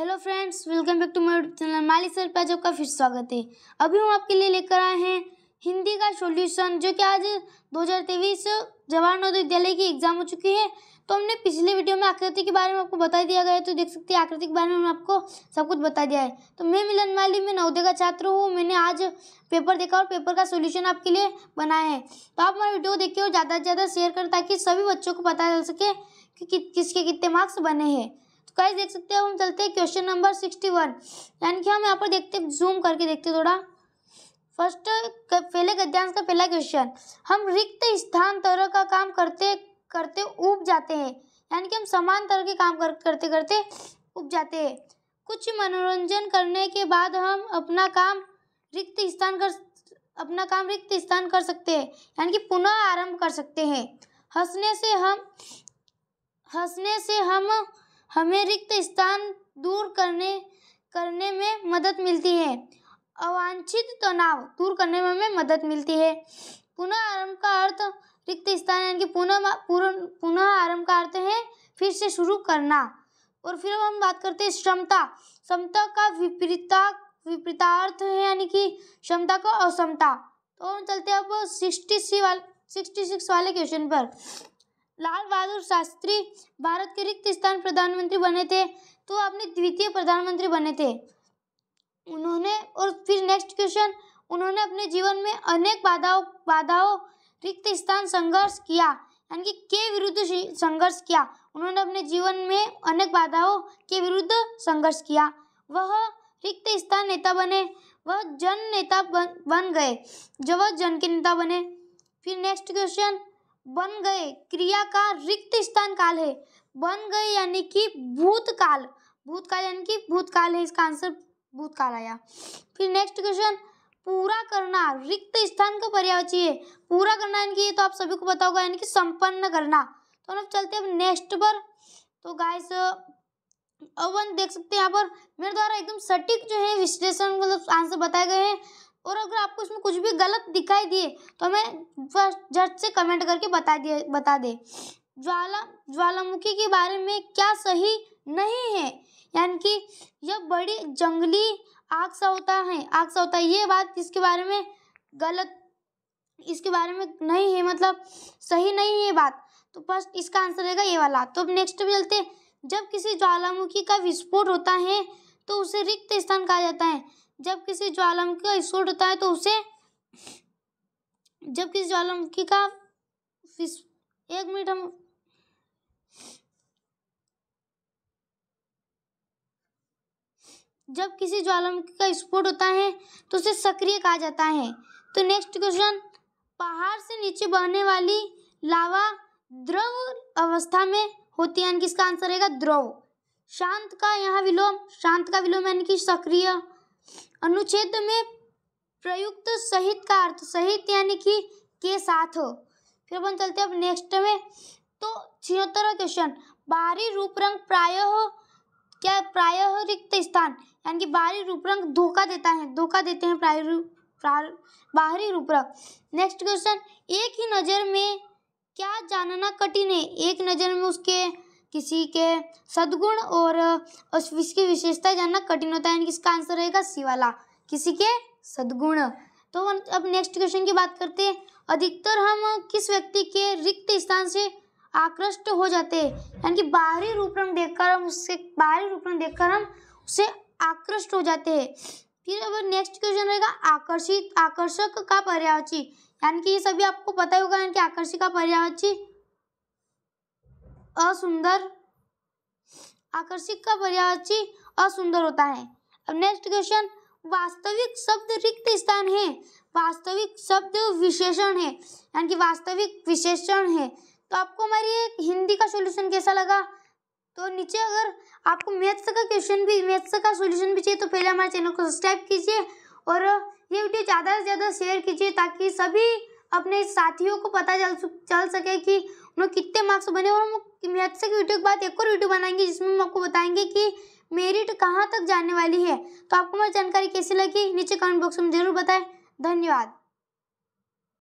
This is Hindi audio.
hello friends welcome back to my YouTube channel Mali sir पैज आपका फिर स्वागत है अभी हम आपके लिए लेकर आए हैं हिंदी का सॉल्यूशन जो कि आज 2023 जवाहर नवोदय विद्यालय की एग्जाम हो चुकी है तो हमने पिछले वीडियो में आकृति के बारे में आपको बता दिया गया है तो देख सकते हैं आकृति के बारे में आपको सब कुछ बता दिया है तो मैं मिलन माली मैं नवोदय का छात्र हूँ मैंने आज पेपर देखा और पेपर का सोल्यूशन आपके लिए बनाया है तो आप हमारा वीडियो देखिए और ज़्यादा से ज़्यादा शेयर करें ताकि सभी बच्चों को पता चल सके कि किसके कितने मार्क्स बने हैं तो कैसे देख सकते हो हम चलते हैं क्वेश्चन नंबर सिक्सटी वन यानी कि हम यहाँ पर देखते हैं जूम करके देखते हैं थोड़ा फर्स्ट पहले गद्यांश का पहला क्वेश्चन हम रिक्त स्थान तरह का काम करते करते उब जाते हैं यानी कि हम समान तरह के काम कर, करते करते उब जाते हैं कुछ मनोरंजन करने के बाद हम अपना काम रिक्त स्थान कर अपना काम रिक्त स्थान कर सकते हैं यानी कि पुनः आरंभ कर सकते हैं हंसने से हम हंसने से हम हमें रिक्त स्थान दूर करने करने में मदद मिलती है अवांछित तनाव दूर करने में हमें मदद मिलती है पुनः आरंभ का अर्थ रिक्त स्थान यानी कि पुनः पुनः आरंभ का अर्थ है फिर से शुरू करना और फिर हम बात करते हैं क्षमता क्षमता का विपरीता विपरीतार्थ है यानी कि क्षमता का असमता तो हम चलते हैं अब सिक्सटी सी वाले सिक्सटी सिक्स वाले क्वेश्चन पर लाल बहादुर शास्त्री भारत के रिक्त स्थान प्रधानमंत्री बने थे तो अपने द्वितीय प्रधानमंत्री बने थे उन्होंने और फिर नेक्स्ट क्वेश्चन उन्होंने अपने जीवन में अनेक बाधाओं बाधाओं रिक्त स्थान संघर्ष किया यानी कि के विरुद्ध संघर्ष किया उन्होंने अपने जीवन में अनेक बाधाओं के विरुद्ध संघर्ष किया वह रिक्त स्थान नेता बने वह जन नेता बन, बन गए जब वह जन के नेता बने फिर नेक्स्ट क्वेश्चन बन गए क्रिया का रिक्त स्थान काल है बन गए यानी कि भूतकाल भूतकाल यानी कि भूतकाल है इसका आंसर भूतकाल आया फिर नेक्स्ट क्वेश्चन पूरा करना रिक्त स्थान का पर्यावची है पूरा करना यानी कि ये तो आप सभी को पता होगा यानी कि संपन्न करना तो अब चलते हैं अब नेक्स्ट पर तो गाइस अब देख सकते हैं यहाँ पर मेरे द्वारा एकदम सटीक जो है विश्लेषण मतलब आंसर बताए गए हैं और अगर आपको इसमें कुछ भी गलत दिखाई दिए तो हमें झट से कमेंट करके बता दिए बता दे ज्वाला ज्वालामुखी के बारे में क्या सही नहीं है यानी कि यह बड़ी जंगली आग सा होता है आग सा होता है ये बात इसके बारे में गलत इसके बारे में नहीं है मतलब सही नहीं है बात तो फर्स्ट इसका आंसर रहेगा ये वाला तो अब नेक्स्ट भी चलते जब किसी ज्वालामुखी का विस्फोट होता है तो उसे रिक्त स्थान कहा जाता है जब किसी ज्वालामुखी का विस्फोट होता है तो उसे जब किसी ज्वालामुखी का एक मिनट हम जब किसी ज्वालामुखी का विस्फोट होता है तो उसे सक्रिय कहा जाता है तो नेक्स्ट क्वेश्चन पहाड़ से नीचे बहने वाली लावा द्रव अवस्था में होती है किसका इसका आंसर रहेगा द्रव शांत का यहाँ विलोम शांत का विलोम यानी कि सक्रिय अनुच्छेद में प्रयुक्त सहित का अर्थ सहित यानी कि के साथ हो फिर अपन चलते अब नेक्स्ट में तो छिहत्तर क्वेश्चन बाहरी रूप रंग प्राय क्या प्राय रिक्त स्थान यानी कि बाहरी रूप रंग धोखा देता है धोखा देते हैं प्राय रूप बाहरी रूप रंग नेक्स्ट क्वेश्चन एक ही नज़र में क्या जानना कठिन है एक नज़र में उसके किसी के सदगुण और उस इसकी विशेषता जानना कठिन होता है यानी इसका आंसर रहेगा सी वाला किसी के सदगुण तो अब नेक्स्ट क्वेश्चन की बात करते हैं अधिकतर हम किस व्यक्ति के रिक्त स्थान से आकृष्ट हो जाते हैं यानी कि बाहरी रूपरंग देखकर हम उससे बाहरी रूपरंग देखकर हम उसे आकृष्ट हो जाते हैं फिर अब नेक्स्ट क्वेश्चन रहेगा आकर्षित आकर्षक का पर्यावची यानी कि ये सभी आपको पता ही होगा यानी कि आकर्षक का पर्यावची असुंदर आकर्षक का पर्यायवाची असुंदर होता है अब नेक्स्ट क्वेश्चन वास्तविक शब्द रिक्त स्थान है वास्तविक शब्द विशेषण है यानी कि वास्तविक विशेषण है तो आपको हमारी हिंदी का सोल्यूशन कैसा लगा तो नीचे अगर आपको मैथ्स का क्वेश्चन भी मैथ्स का सोल्यूशन भी चाहिए तो पहले हमारे चैनल को सब्सक्राइब कीजिए और ये वीडियो ज़्यादा से ज़्यादा शेयर कीजिए ताकि सभी अपने साथियों को पता चल चल सके कि उन्हें कितने मार्क्स तो बने और हम मैथ से वीडियो के बाद एक और वीडियो बनाएंगे जिसमें हम आपको बताएंगे कि मेरिट कहाँ तक जाने वाली है तो आपको हमारी जानकारी कैसी लगी नीचे कमेंट बॉक्स में जरूर बताएं धन्यवाद